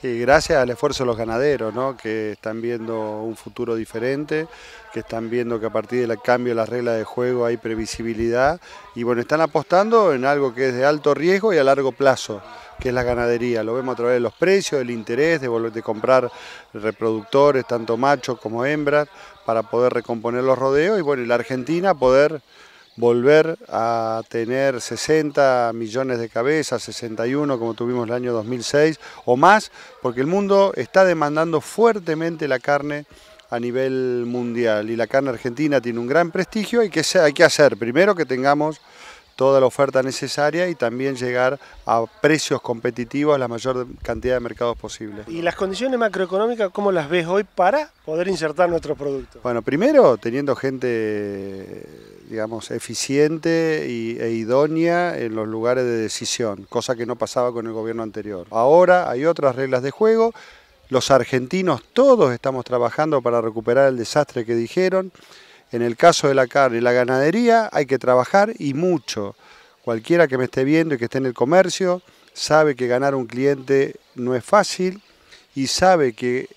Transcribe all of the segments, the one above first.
Sí, gracias al esfuerzo de los ganaderos, que están viendo un futuro diferente, que están viendo que a partir del cambio de las reglas de juego hay previsibilidad y bueno, están apostando en algo que es de alto riesgo y a largo plazo, que es la ganadería. Lo vemos a través de los precios, del interés de, volver, de comprar reproductores, tanto machos como hembras, para poder recomponer los rodeos y bueno, y la Argentina poder volver a tener 60 millones de cabezas, 61 como tuvimos el año 2006 o más, porque el mundo está demandando fuertemente la carne a nivel mundial y la carne argentina tiene un gran prestigio y que hay que hacer primero que tengamos toda la oferta necesaria y también llegar a precios competitivos a la mayor cantidad de mercados posible. ¿Y las condiciones macroeconómicas cómo las ves hoy para poder insertar nuestros productos? Bueno, primero teniendo gente, digamos, eficiente e idónea en los lugares de decisión, cosa que no pasaba con el gobierno anterior. Ahora hay otras reglas de juego. Los argentinos todos estamos trabajando para recuperar el desastre que dijeron. En el caso de la carne y la ganadería hay que trabajar y mucho. Cualquiera que me esté viendo y que esté en el comercio sabe que ganar un cliente no es fácil y sabe que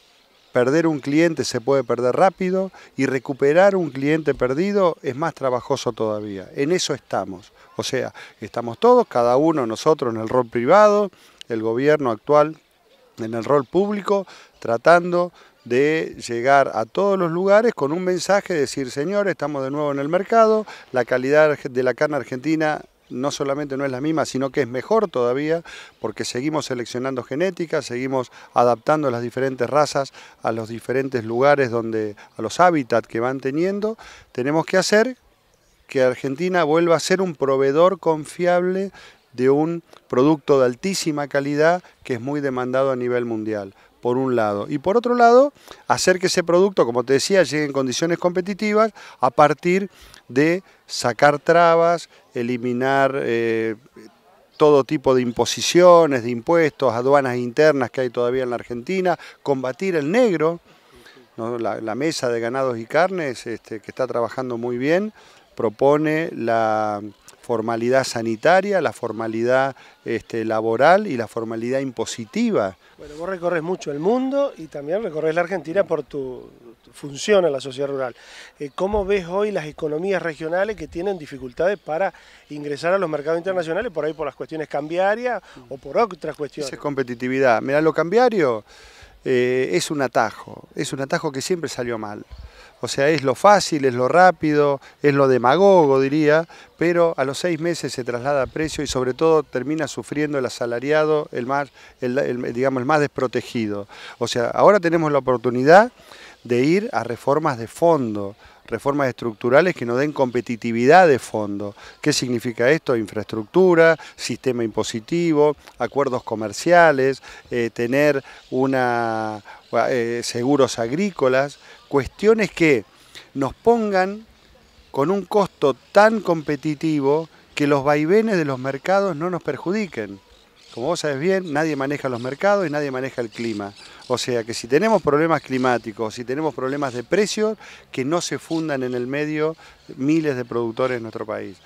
perder un cliente se puede perder rápido y recuperar un cliente perdido es más trabajoso todavía. En eso estamos. O sea, estamos todos, cada uno nosotros en el rol privado, el gobierno actual en el rol público, tratando de llegar a todos los lugares con un mensaje, de decir, señor estamos de nuevo en el mercado, la calidad de la carne argentina no solamente no es la misma, sino que es mejor todavía, porque seguimos seleccionando genéticas, seguimos adaptando las diferentes razas a los diferentes lugares donde, a los hábitats que van teniendo. Tenemos que hacer que Argentina vuelva a ser un proveedor confiable de un producto de altísima calidad que es muy demandado a nivel mundial por un lado. Y por otro lado, hacer que ese producto, como te decía, llegue en condiciones competitivas a partir de sacar trabas, eliminar eh, todo tipo de imposiciones, de impuestos, aduanas internas que hay todavía en la Argentina, combatir el negro, la, mesa de ganados y carnes, este, que está trabajando muy bien, propone la formalidad sanitaria, la formalidad este, laboral y la formalidad impositiva. Bueno, vos recorres mucho el mundo y también recorres la Argentina por tu función en la sociedad rural. Eh, ¿Cómo ves hoy las economías regionales que tienen dificultades para ingresar a los mercados internacionales, por ahí por las cuestiones cambiarias o por otras cuestiones? Esa es competitividad. Mirá, lo cambiario eh, es un atajo, es un atajo que siempre salió mal. O sea, es lo fácil, es lo rápido, es lo demagogo, diría, pero a los seis meses se traslada a precio y sobre todo termina sufriendo el asalariado, el más, digamos, el más desprotegido. O sea, ahora tenemos la oportunidad de ir a reformas de fondo, reformas estructurales que nos den competitividad de fondo. ¿Qué significa esto? Infraestructura, sistema impositivo, acuerdos comerciales, eh, tener eh, seguros agrícolas, cuestiones que nos pongan con un costo tan competitivo que los vaivenes de los mercados no nos perjudiquen. Como vos sabés bien, nadie maneja los mercados y nadie maneja el clima. O sea que si tenemos problemas climáticos, si tenemos problemas de precios, que no se fundan en el medio miles de productores en nuestro país.